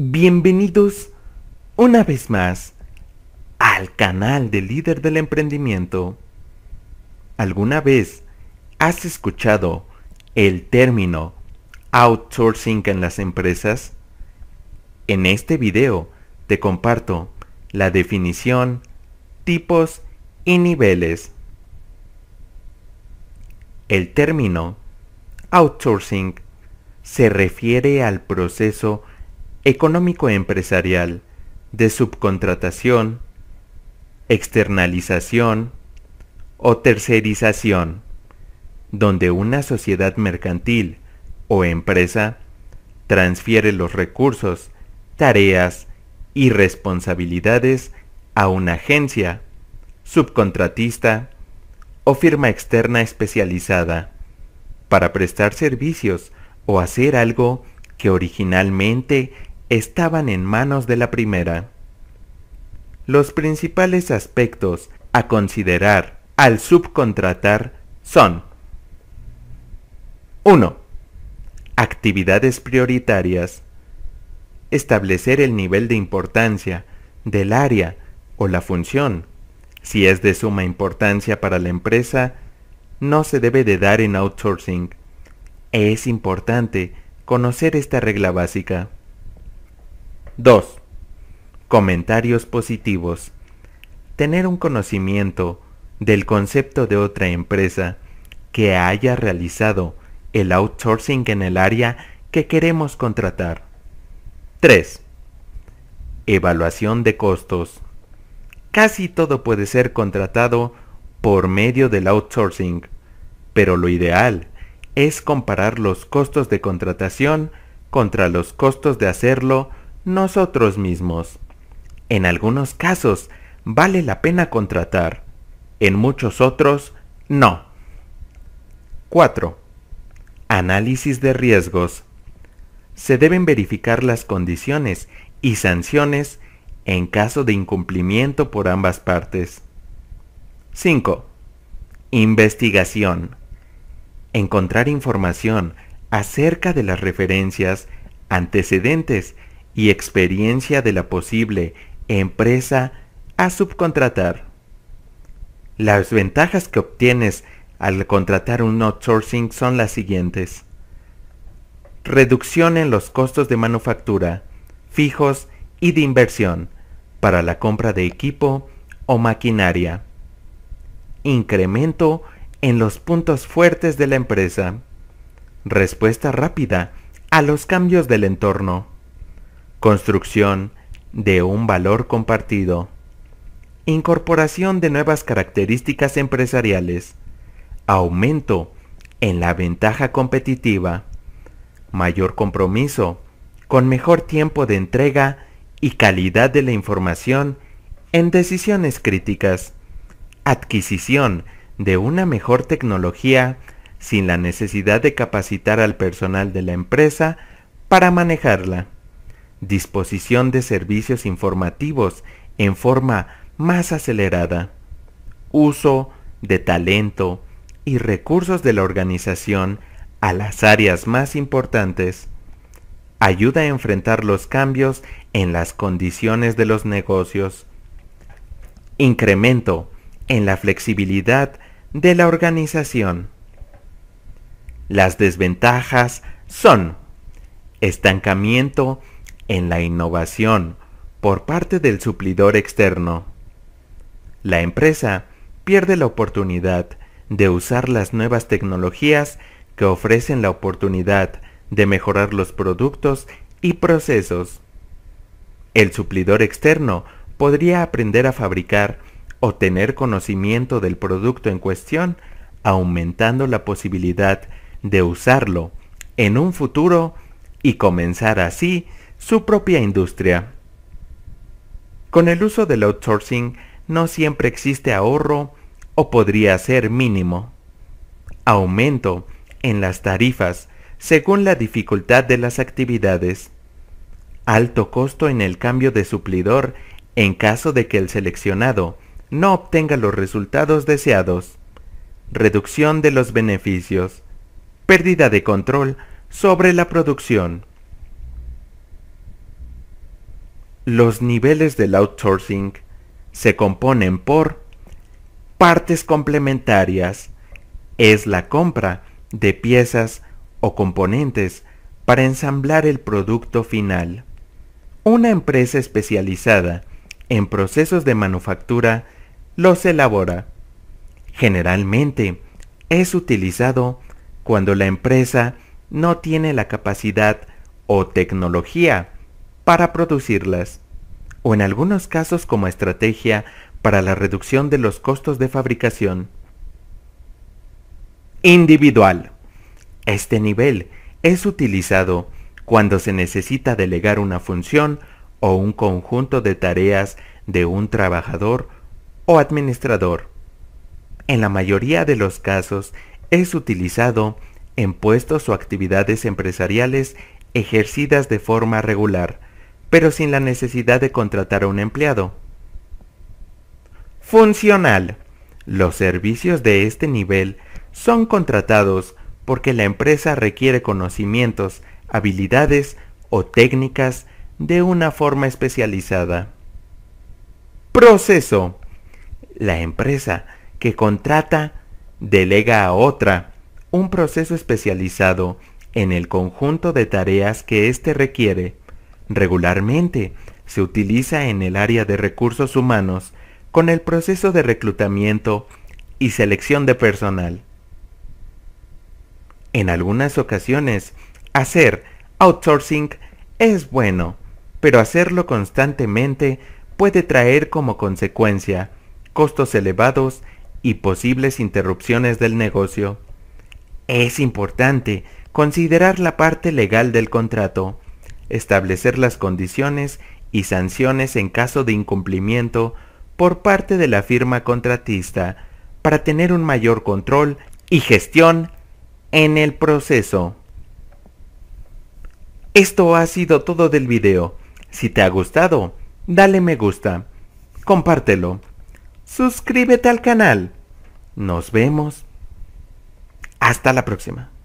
Bienvenidos una vez más al canal del líder del emprendimiento. ¿Alguna vez has escuchado el término outsourcing en las empresas? En este video te comparto la definición, tipos y niveles. El término outsourcing se refiere al proceso económico-empresarial, e de subcontratación, externalización o tercerización, donde una sociedad mercantil o empresa transfiere los recursos, tareas y responsabilidades a una agencia, subcontratista o firma externa especializada para prestar servicios o hacer algo que originalmente estaban en manos de la primera. Los principales aspectos a considerar al subcontratar son 1. Actividades prioritarias. Establecer el nivel de importancia del área o la función. Si es de suma importancia para la empresa, no se debe de dar en outsourcing. Es importante conocer esta regla básica. 2. Comentarios positivos. Tener un conocimiento del concepto de otra empresa que haya realizado el outsourcing en el área que queremos contratar. 3. Evaluación de costos. Casi todo puede ser contratado por medio del outsourcing, pero lo ideal es comparar los costos de contratación contra los costos de hacerlo nosotros mismos. En algunos casos vale la pena contratar, en muchos otros no. 4. Análisis de riesgos. Se deben verificar las condiciones y sanciones en caso de incumplimiento por ambas partes. 5. Investigación. Encontrar información acerca de las referencias, antecedentes y experiencia de la posible empresa a subcontratar. Las ventajas que obtienes al contratar un outsourcing son las siguientes. Reducción en los costos de manufactura, fijos y de inversión para la compra de equipo o maquinaria. Incremento en los puntos fuertes de la empresa. Respuesta rápida a los cambios del entorno construcción de un valor compartido, incorporación de nuevas características empresariales, aumento en la ventaja competitiva, mayor compromiso, con mejor tiempo de entrega y calidad de la información en decisiones críticas, adquisición de una mejor tecnología sin la necesidad de capacitar al personal de la empresa para manejarla disposición de servicios informativos en forma más acelerada, uso de talento y recursos de la organización a las áreas más importantes, ayuda a enfrentar los cambios en las condiciones de los negocios, incremento en la flexibilidad de la organización. Las desventajas son estancamiento en la innovación por parte del suplidor externo. La empresa pierde la oportunidad de usar las nuevas tecnologías que ofrecen la oportunidad de mejorar los productos y procesos. El suplidor externo podría aprender a fabricar o tener conocimiento del producto en cuestión, aumentando la posibilidad de usarlo en un futuro y comenzar así su propia industria. Con el uso del outsourcing no siempre existe ahorro o podría ser mínimo. Aumento en las tarifas según la dificultad de las actividades. Alto costo en el cambio de suplidor en caso de que el seleccionado no obtenga los resultados deseados. Reducción de los beneficios. Pérdida de control sobre la producción. Los niveles del outsourcing se componen por partes complementarias, es la compra de piezas o componentes para ensamblar el producto final. Una empresa especializada en procesos de manufactura los elabora. Generalmente es utilizado cuando la empresa no tiene la capacidad o tecnología para producirlas, o en algunos casos como estrategia para la reducción de los costos de fabricación. Individual. Este nivel es utilizado cuando se necesita delegar una función o un conjunto de tareas de un trabajador o administrador. En la mayoría de los casos es utilizado en puestos o actividades empresariales ejercidas de forma regular pero sin la necesidad de contratar a un empleado. Funcional. Los servicios de este nivel son contratados porque la empresa requiere conocimientos, habilidades o técnicas de una forma especializada. Proceso. La empresa que contrata delega a otra un proceso especializado en el conjunto de tareas que éste requiere Regularmente se utiliza en el área de recursos humanos con el proceso de reclutamiento y selección de personal. En algunas ocasiones, hacer outsourcing es bueno, pero hacerlo constantemente puede traer como consecuencia costos elevados y posibles interrupciones del negocio. Es importante considerar la parte legal del contrato, establecer las condiciones y sanciones en caso de incumplimiento por parte de la firma contratista para tener un mayor control y gestión en el proceso. Esto ha sido todo del video. Si te ha gustado, dale me gusta, compártelo, suscríbete al canal. Nos vemos. Hasta la próxima.